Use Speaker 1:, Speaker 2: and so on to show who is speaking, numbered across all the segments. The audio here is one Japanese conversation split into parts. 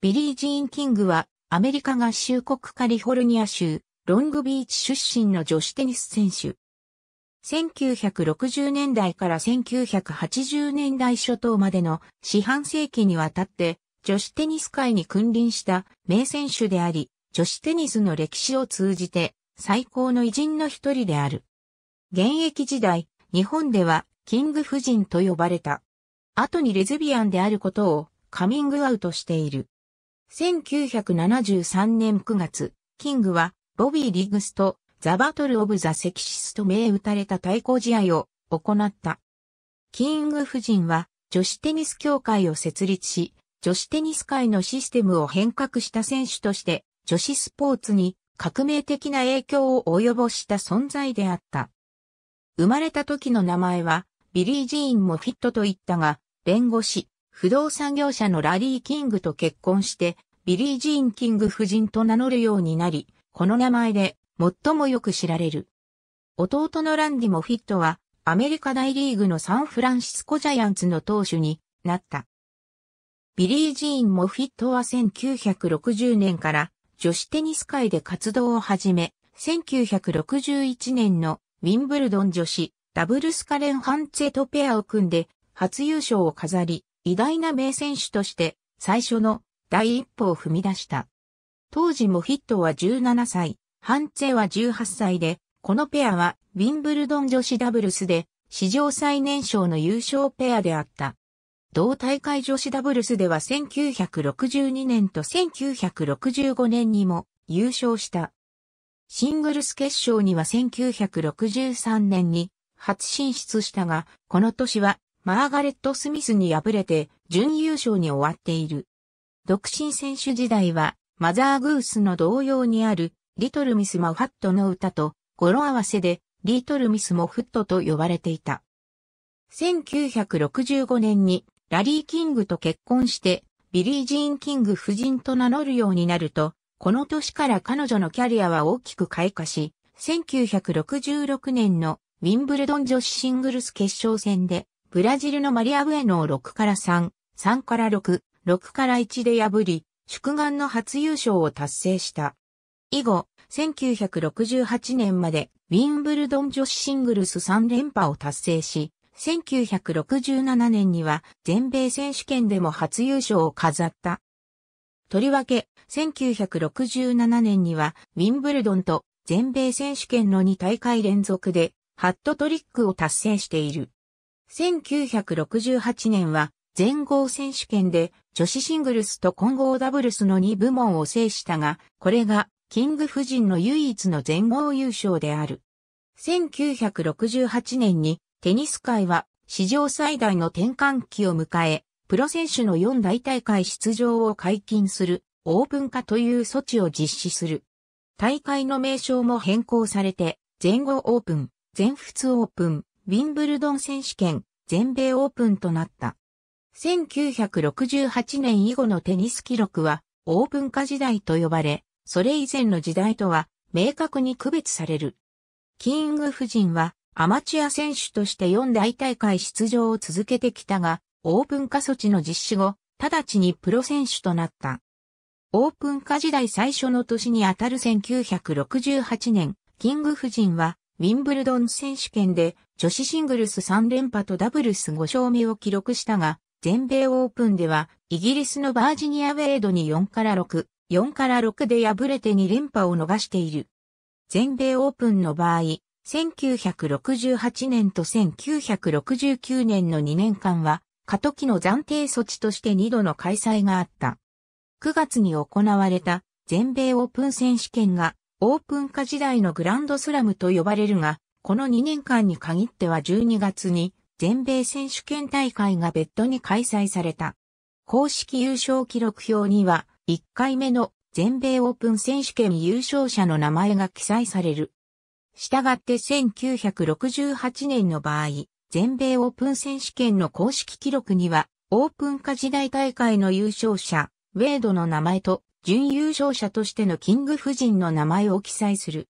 Speaker 1: ビリー・ジーン・キングは、アメリカ合衆国カリフォルニア州、ロングビーチ出身の女子テニス選手。1960年代から1980年代初頭までの四半世紀にわたって、女子テニス界に君臨した名選手であり、女子テニスの歴史を通じて最高の偉人の一人である。現役時代、日本ではキング夫人と呼ばれた。後にレズビアンであることをカミングアウトしている。1973年9月、キングは、ボビー・リグスと、ザ・バトル・オブ・ザ・セキシスと銘打たれた対抗試合を行った。キング夫人は、女子テニス協会を設立し、女子テニス界のシステムを変革した選手として、女子スポーツに革命的な影響を及ぼした存在であった。生まれた時の名前は、ビリー・ジーンもフィットと言ったが、弁護士、不動産業者のラリー・キングと結婚して、ビリー・ジーン・キング夫人と名乗るようになり、この名前で最もよく知られる。弟のランディモフィットは、アメリカ大リーグのサンフランシスコジャイアンツの投手になった。ビリー・ジーン・モフィットは1960年から女子テニス界で活動を始め、1961年のウィンブルドン女子ダブルスカレン・ハンツェとペアを組んで初優勝を飾り、偉大な名選手として最初の第一歩を踏み出した。当時もヒットは17歳、ハンツェは18歳で、このペアはウィンブルドン女子ダブルスで史上最年少の優勝ペアであった。同大会女子ダブルスでは1962年と1965年にも優勝した。シングルス決勝には1963年に初進出したが、この年はマーガレット・スミスに敗れて準優勝に終わっている。独身選手時代は、マザー・グースの同様にある、リトル・ミス・マファットの歌と、語呂合わせで、リトル・ミス・モフットと呼ばれていた。1965年に、ラリー・キングと結婚して、ビリー・ジーン・キング夫人と名乗るようになると、この年から彼女のキャリアは大きく開花し、1966年のウィンブルドン女子シングルス決勝戦でブラジルのマリアブエノを6から3、3から6、6から1で破り、祝願の初優勝を達成した。以後、1968年までウィンブルドン女子シングルス3連覇を達成し、1967年には全米選手権でも初優勝を飾った。とりわけ、1967年にはウィンブルドンと全米選手権の2大会連続でハットトリックを達成している。1968年は全豪選手権で女子シングルスと混合ダブルスの2部門を制したが、これがキング夫人の唯一の全豪優勝である。1968年にテニス界は史上最大の転換期を迎え、プロ選手の4大大会出場を解禁するオープン化という措置を実施する。大会の名称も変更されて、全豪オープン、全仏オープン、ウィンブルドン選手権、全米オープンとなった。1968年以後のテニス記録は、オープン化時代と呼ばれ、それ以前の時代とは明確に区別される。キング夫人はアマチュア選手として4大大会出場を続けてきたが、オープン化措置の実施後、直ちにプロ選手となった。オープン化時代最初の年にあたる1968年、キング夫人はウィンブルドン選手権で女子シングルス3連覇とダブルス5勝目を記録したが、全米オープンではイギリスのバージニア・ウェイドに4から6、4から6で敗れて2連覇を逃している。全米オープンの場合、1968年と1969年の2年間は、過渡期の暫定措置として2度の開催があった。9月に行われた全米オープン選手権がオープン化時代のグランドスラムと呼ばれるが、この2年間に限っては12月に全米選手権大会が別途に開催された。公式優勝記録表には1回目の全米オープン選手権優勝者の名前が記載される。したがって1968年の場合、全米オープン選手権の公式記録には、オープン化時代大会の優勝者、ウェイドの名前と準優勝者としてのキング夫人の名前を記載する。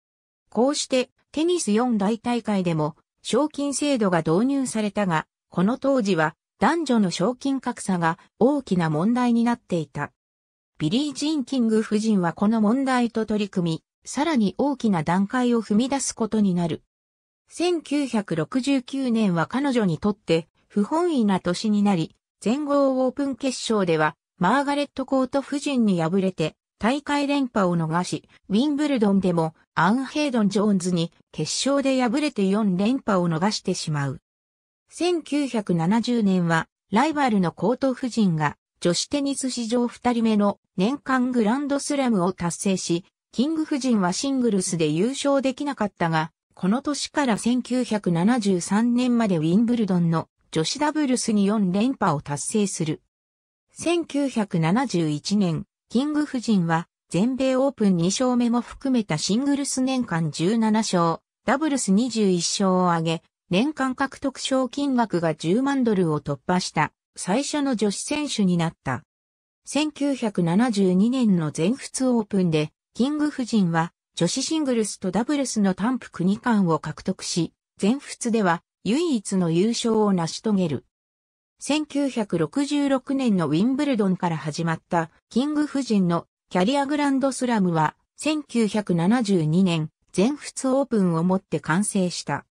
Speaker 1: こうして、テニス4大大会でも、賞金制度が導入されたが、この当時は、男女の賞金格差が大きな問題になっていた。ビリー・ジン・キング夫人はこの問題と取り組み、さらに大きな段階を踏み出すことになる。1969年は彼女にとって不本意な年になり、全豪オープン決勝ではマーガレット・コート夫人に敗れて大会連覇を逃し、ウィンブルドンでもアンヘイドン・ジョーンズに決勝で敗れて4連覇を逃してしまう。1970年はライバルのコート夫人が女子テニス史上2人目の年間グランドスラムを達成し、キング夫人はシングルスで優勝できなかったが、この年から1973年までウィンブルドンの女子ダブルスに4連覇を達成する。1971年、キング夫人は全米オープン2勝目も含めたシングルス年間17勝、ダブルス21勝を挙げ、年間獲得賞金額が10万ドルを突破した最初の女子選手になった。1972年の全仏オープンで、キング夫人は女子シングルスとダブルスの単服2冠を獲得し、全仏では唯一の優勝を成し遂げる。1966年のウィンブルドンから始まったキング夫人のキャリアグランドスラムは1972年全仏オープンをもって完成した。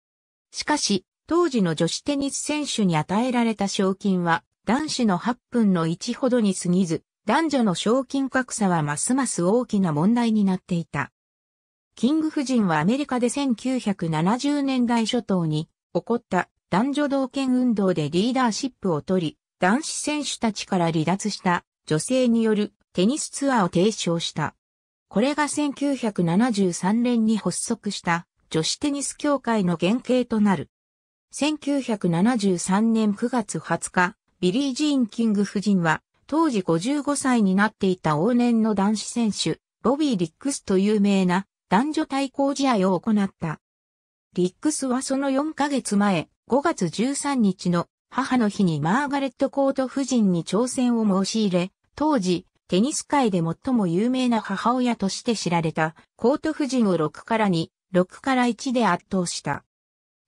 Speaker 1: しかし、当時の女子テニス選手に与えられた賞金は男子の8分の1ほどに過ぎず、男女の賞金格差はますます大きな問題になっていた。キング夫人はアメリカで1970年代初頭に起こった男女同権運動でリーダーシップを取り、男子選手たちから離脱した女性によるテニスツアーを提唱した。これが1973年に発足した女子テニス協会の原型となる。1973年9月20日、ビリー・ジーン・キング夫人は、当時55歳になっていた往年の男子選手、ボビー・リックスと有名な男女対抗試合を行った。リックスはその4ヶ月前、5月13日の母の日にマーガレット・コート夫人に挑戦を申し入れ、当時、テニス界で最も有名な母親として知られたコート夫人を6から2、6から1で圧倒した。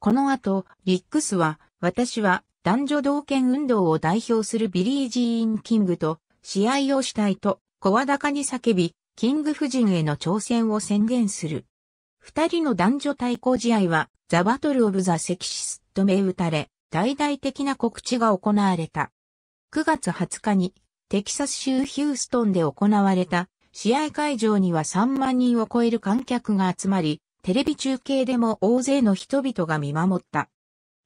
Speaker 1: この後、リックスは、私は男女同権運動を代表するビリー・ジーン・キングと試合をしたいと、声高に叫び、キング夫人への挑戦を宣言する。二人の男女対抗試合は、ザ・バトル・オブ・ザ・セキシスと銘打たれ、大々的な告知が行われた。9月20日にテキサス州ヒューストンで行われた試合会場には3万人を超える観客が集まり、テレビ中継でも大勢の人々が見守った。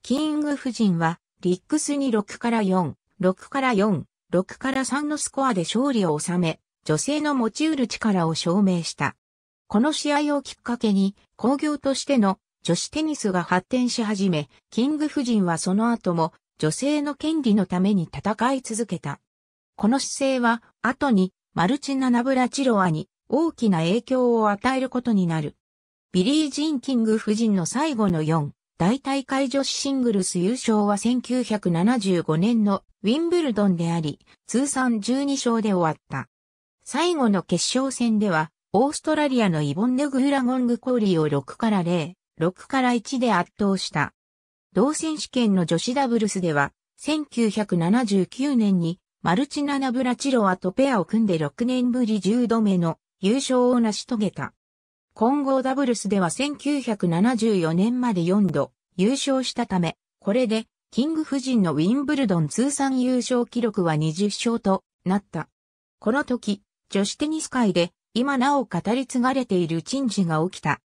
Speaker 1: キング夫人は、リックスに6から4、6から4、6から3のスコアで勝利を収め、女性の持ち得る力を証明した。この試合をきっかけに、工業としての女子テニスが発展し始め、キング夫人はその後も女性の権利のために戦い続けた。この姿勢は後にマルチナ・ナブラチロワに大きな影響を与えることになる。ビリー・ジン・キング夫人の最後の4、大大会女子シングルス優勝は1975年のウィンブルドンであり、通算12勝で終わった。最後の決勝戦では、オーストラリアのイボンデ・グーラゴング・コーリーを6から0、6から1で圧倒した。同選手権の女子ダブルスでは、1979年にマルチナ・ナブラチロワとペアを組んで6年ぶり10度目の優勝を成し遂げた。混合ダブルスでは1974年まで4度優勝したため、これでキング夫人のウィンブルドン通算優勝記録は20勝となった。この時、女子テニス界で今なお語り継がれている珍事が起きた。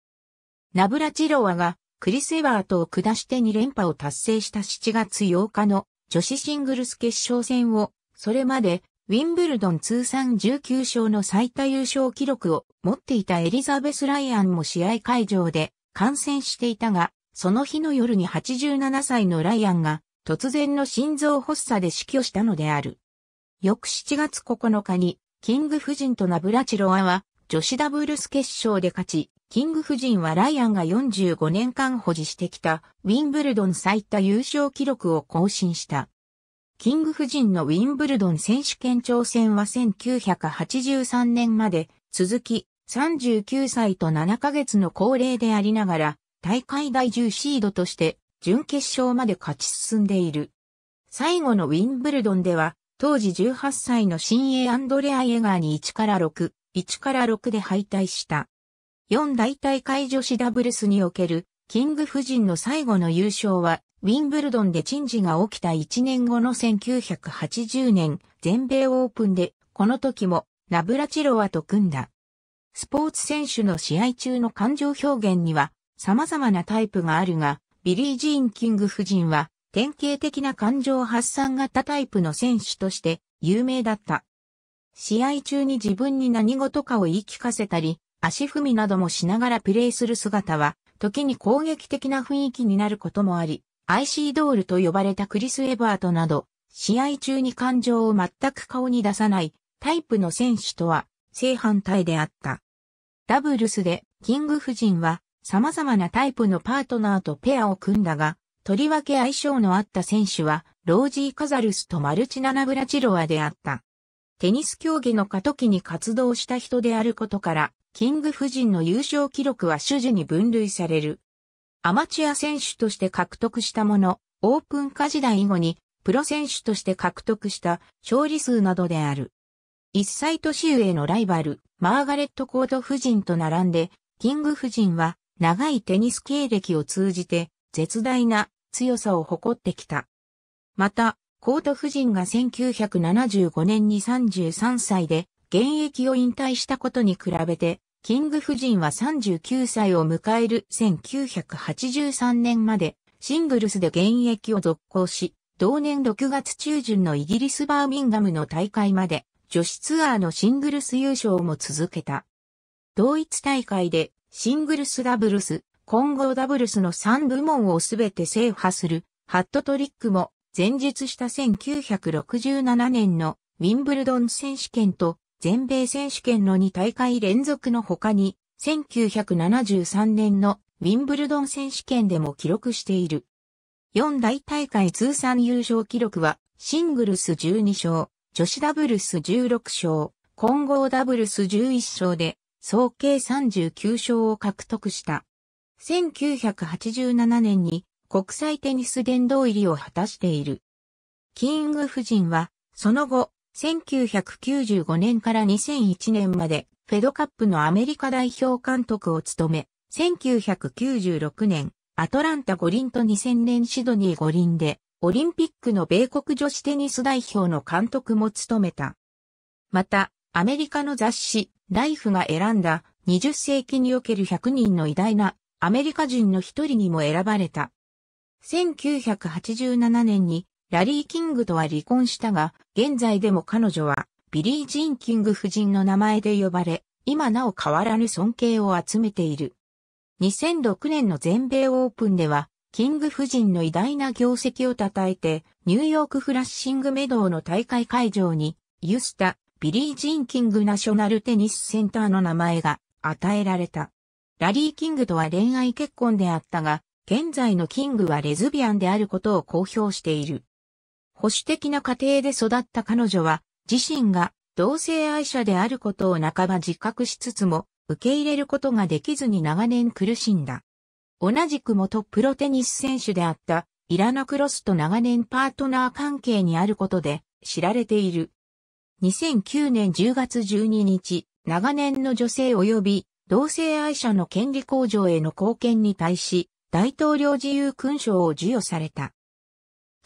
Speaker 1: ナブラチロワがクリス・エワートを下して2連覇を達成した7月8日の女子シングルス決勝戦を、それまでウィンブルドン通算19勝の最多優勝記録を持っていたエリザベス・ライアンも試合会場で観戦していたが、その日の夜に87歳のライアンが突然の心臓発作で死去したのである。翌7月9日にキング夫人とナブラチロワは女子ダブルス決勝で勝ち、キング夫人はライアンが45年間保持してきたウィンブルドン最多優勝記録を更新した。キング夫人のウィンブルドン選手権挑戦は1983年まで続き39歳と7ヶ月の高齢でありながら大会第10シードとして準決勝まで勝ち進んでいる。最後のウィンブルドンでは当時18歳の新鋭アンドレア・イエガーに1から6、1から6で敗退した。4大大会女子ダブルスにおけるキング夫人の最後の優勝は、ウィンブルドンで珍事が起きた1年後の1980年、全米オープンで、この時も、ナブラチロワと組んだ。スポーツ選手の試合中の感情表現には、様々なタイプがあるが、ビリー・ジーン・キング夫人は、典型的な感情発散型タイプの選手として、有名だった。試合中に自分に何事かを言い聞かせたり、足踏みなどもしながらプレーする姿は、時に攻撃的な雰囲気になることもあり、IC ドールと呼ばれたクリス・エバートなど、試合中に感情を全く顔に出さないタイプの選手とは正反対であった。ダブルスでキング夫人は様々なタイプのパートナーとペアを組んだが、とりわけ相性のあった選手はロージー・カザルスとマルチナ・ナブラチロアであった。テニス競技の過渡期に活動した人であることから、キング夫人の優勝記録は種々に分類される。アマチュア選手として獲得したもの、オープン化時代後に、プロ選手として獲得した勝利数などである。一歳年上のライバル、マーガレット・コート夫人と並んで、キング夫人は長いテニス経歴を通じて絶大な強さを誇ってきた。また、コート夫人が1975年に33歳で現役を引退したことに比べてキング夫人は39歳を迎える1983年までシングルスで現役を続行し、同年6月中旬のイギリスバーミンガムの大会まで女子ツアーのシングルス優勝も続けた。同一大会でシングルスダブルス、混合ダブルスの3部門をすべて制覇するハットトリックも前述した1967年のウィンブルドン選手権と全米選手権の2大会連続の他に、1973年のウィンブルドン選手権でも記録している。4大大会通算優勝記録は、シングルス12勝、女子ダブルス16勝、混合ダブルス11勝で、総計39勝を獲得した。1987年に国際テニス殿堂入りを果たしている。キング夫人は、その後、1995年から2001年まで、フェドカップのアメリカ代表監督を務め、1996年、アトランタ五輪と2000年シドニー五輪で、オリンピックの米国女子テニス代表の監督も務めた。また、アメリカの雑誌、ライフが選んだ20世紀における100人の偉大なアメリカ人の一人にも選ばれた。1987年にラリー・キングとは離婚したが、現在でも彼女はビリー・ジン・キング夫人の名前で呼ばれ、今なお変わらぬ尊敬を集めている。2006年の全米オープンでは、キング夫人の偉大な業績を称えて、ニューヨークフラッシングメドウの大会会場に、ユスタ、ビリー・ジン・キングナショナルテニスセンターの名前が与えられた。ラリー・キングとは恋愛結婚であったが、現在のキングはレズビアンであることを公表している。保守的な家庭で育った彼女は、自身が同性愛者であることを半ば自覚しつつも、受け入れることができずに長年苦しんだ。同じく元プロテニス選手であったイラナクロスと長年パートナー関係にあることで知られている。2009年10月12日、長年の女性及び同性愛者の権利向上への貢献に対し、大統領自由勲章を授与された。